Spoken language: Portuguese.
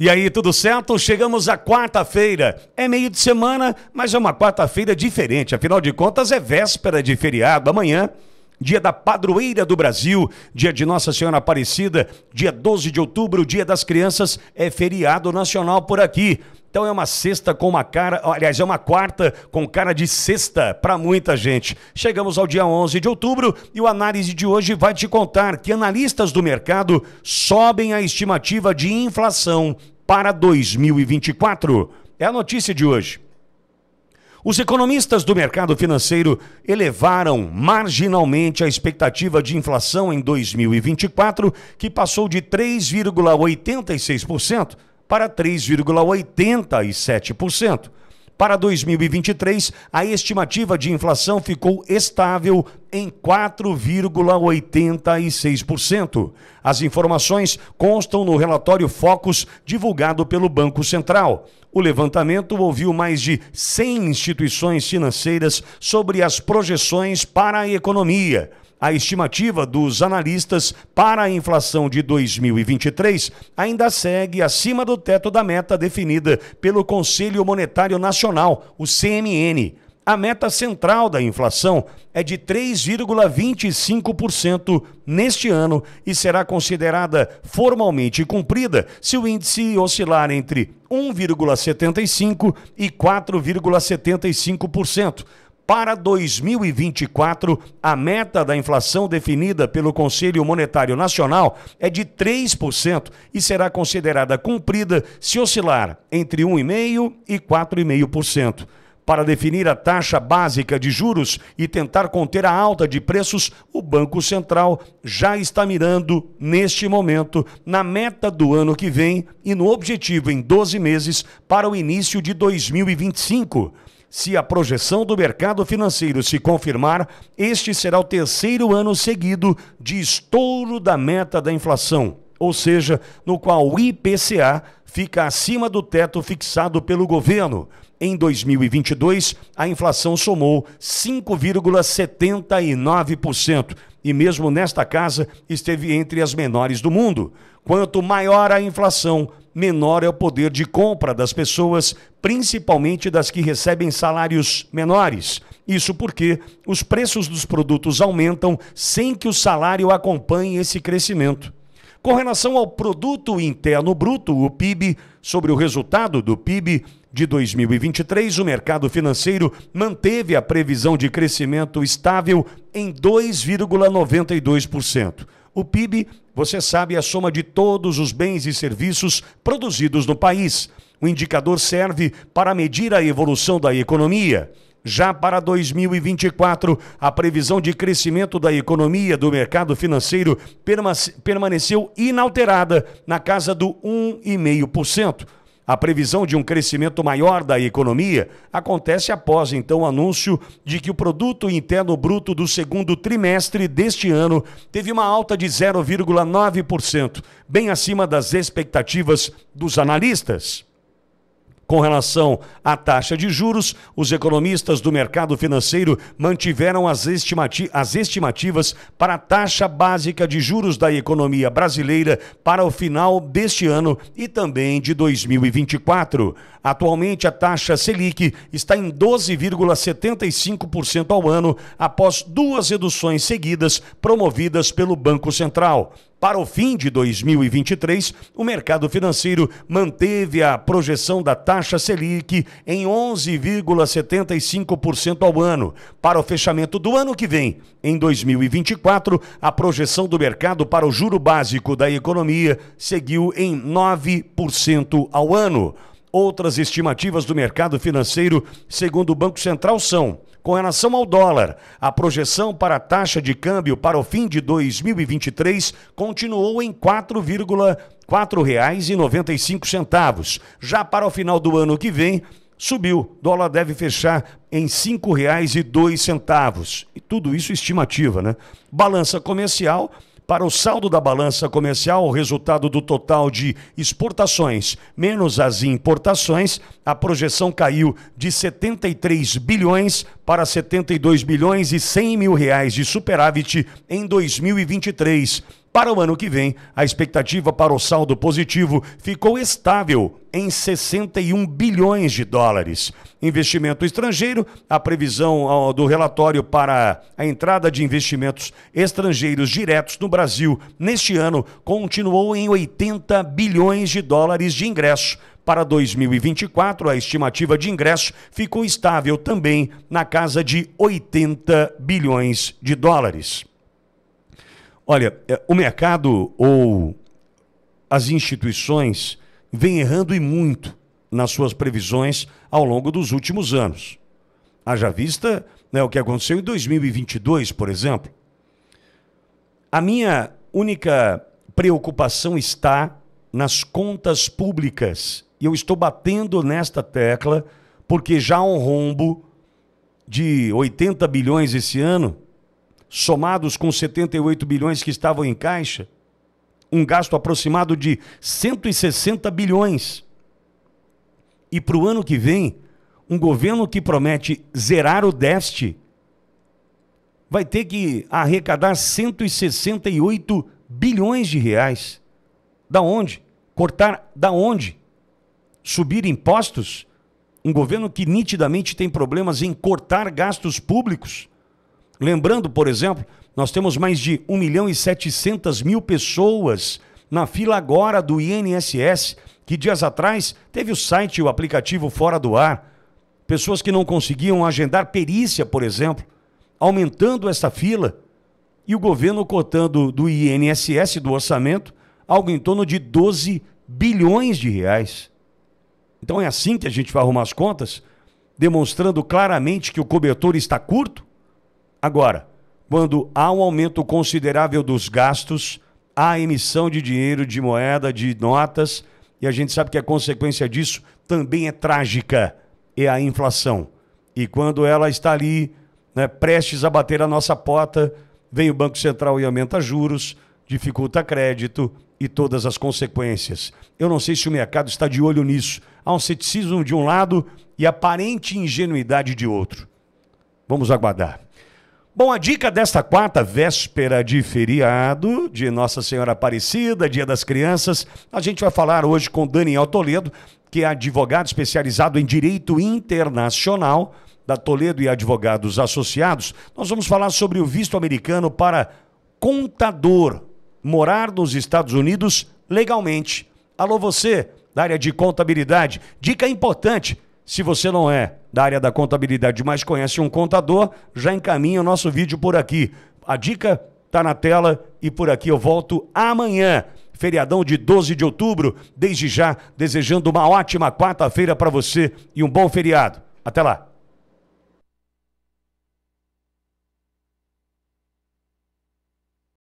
E aí, tudo certo? Chegamos à quarta-feira. É meio de semana, mas é uma quarta-feira diferente. Afinal de contas, é véspera de feriado. Amanhã dia da padroeira do Brasil, dia de Nossa Senhora Aparecida, dia 12 de outubro, dia das crianças, é feriado nacional por aqui. Então é uma sexta com uma cara, aliás, é uma quarta com cara de sexta para muita gente. Chegamos ao dia 11 de outubro e o análise de hoje vai te contar que analistas do mercado sobem a estimativa de inflação para 2024. É a notícia de hoje. Os economistas do mercado financeiro elevaram marginalmente a expectativa de inflação em 2024, que passou de 3,86% para 3,87%. Para 2023, a estimativa de inflação ficou estável em 4,86%. As informações constam no relatório Focus divulgado pelo Banco Central. O levantamento ouviu mais de 100 instituições financeiras sobre as projeções para a economia a estimativa dos analistas para a inflação de 2023 ainda segue acima do teto da meta definida pelo Conselho Monetário Nacional, o CMN. A meta central da inflação é de 3,25% neste ano e será considerada formalmente cumprida se o índice oscilar entre 1,75% e 4,75%. Para 2024, a meta da inflação definida pelo Conselho Monetário Nacional é de 3% e será considerada cumprida se oscilar entre 1,5% e 4,5%. Para definir a taxa básica de juros e tentar conter a alta de preços, o Banco Central já está mirando, neste momento, na meta do ano que vem e no objetivo em 12 meses para o início de 2025. Se a projeção do mercado financeiro se confirmar, este será o terceiro ano seguido de estouro da meta da inflação, ou seja, no qual o IPCA fica acima do teto fixado pelo governo. Em 2022, a inflação somou 5,79% e, mesmo nesta casa, esteve entre as menores do mundo. Quanto maior a inflação, menor é o poder de compra das pessoas, principalmente das que recebem salários menores. Isso porque os preços dos produtos aumentam sem que o salário acompanhe esse crescimento. Com relação ao produto interno bruto, o PIB, sobre o resultado do PIB de 2023, o mercado financeiro manteve a previsão de crescimento estável em 2,92%. O PIB, você sabe, é a soma de todos os bens e serviços produzidos no país. O indicador serve para medir a evolução da economia. Já para 2024, a previsão de crescimento da economia do mercado financeiro permaneceu inalterada na casa do 1,5%. A previsão de um crescimento maior da economia acontece após então o anúncio de que o produto interno bruto do segundo trimestre deste ano teve uma alta de 0,9%, bem acima das expectativas dos analistas. Com relação à taxa de juros, os economistas do mercado financeiro mantiveram as, estimati as estimativas para a taxa básica de juros da economia brasileira para o final deste ano e também de 2024. Atualmente, a taxa Selic está em 12,75% ao ano, após duas reduções seguidas promovidas pelo Banco Central. Para o fim de 2023, o mercado financeiro manteve a projeção da taxa Selic em 11,75% ao ano. Para o fechamento do ano que vem, em 2024, a projeção do mercado para o juro básico da economia seguiu em 9% ao ano. Outras estimativas do mercado financeiro, segundo o Banco Central, são: com relação ao dólar, a projeção para a taxa de câmbio para o fim de 2023 continuou em 4,4 reais e 95 centavos. Já para o final do ano que vem, subiu. Dólar deve fechar em R$ 5,02. E tudo isso é estimativa, né? Balança comercial para o saldo da balança comercial, o resultado do total de exportações menos as importações, a projeção caiu de 73 bilhões para 72 bilhões e 100 mil reais de superávit em 2023 para o ano que vem, a expectativa para o saldo positivo ficou estável em 61 bilhões de dólares. Investimento estrangeiro, a previsão do relatório para a entrada de investimentos estrangeiros diretos no Brasil neste ano continuou em 80 bilhões de dólares de ingresso. Para 2024, a estimativa de ingresso ficou estável também na casa de 80 bilhões de dólares. Olha, é, o mercado ou as instituições vêm errando e muito nas suas previsões ao longo dos últimos anos. Haja vista né, o que aconteceu em 2022, por exemplo. A minha única preocupação está nas contas públicas. E eu estou batendo nesta tecla porque já há um rombo de 80 bilhões esse ano somados com 78 bilhões que estavam em caixa, um gasto aproximado de 160 bilhões. E para o ano que vem, um governo que promete zerar o déficit vai ter que arrecadar 168 bilhões de reais. Da onde? Cortar da onde? Subir impostos? Um governo que nitidamente tem problemas em cortar gastos públicos Lembrando, por exemplo, nós temos mais de 1 milhão e 700 mil pessoas na fila agora do INSS, que dias atrás teve o site e o aplicativo fora do ar. Pessoas que não conseguiam agendar perícia, por exemplo, aumentando essa fila. E o governo cotando do INSS, do orçamento, algo em torno de 12 bilhões de reais. Então é assim que a gente vai arrumar as contas, demonstrando claramente que o cobertor está curto? Agora, quando há um aumento considerável dos gastos, há emissão de dinheiro, de moeda, de notas, e a gente sabe que a consequência disso também é trágica, é a inflação. E quando ela está ali, né, prestes a bater a nossa porta, vem o Banco Central e aumenta juros, dificulta crédito e todas as consequências. Eu não sei se o mercado está de olho nisso. Há um ceticismo de um lado e aparente ingenuidade de outro. Vamos aguardar. Bom, a dica desta quarta, véspera de feriado de Nossa Senhora Aparecida, Dia das Crianças, a gente vai falar hoje com Daniel Toledo, que é advogado especializado em direito internacional da Toledo e Advogados Associados. Nós vamos falar sobre o visto americano para contador morar nos Estados Unidos legalmente. Alô você, da área de contabilidade, dica importante se você não é da área da contabilidade, mas conhece um contador, já encaminha o nosso vídeo por aqui. A dica está na tela e por aqui eu volto amanhã. Feriadão de 12 de outubro, desde já desejando uma ótima quarta-feira para você e um bom feriado. Até lá!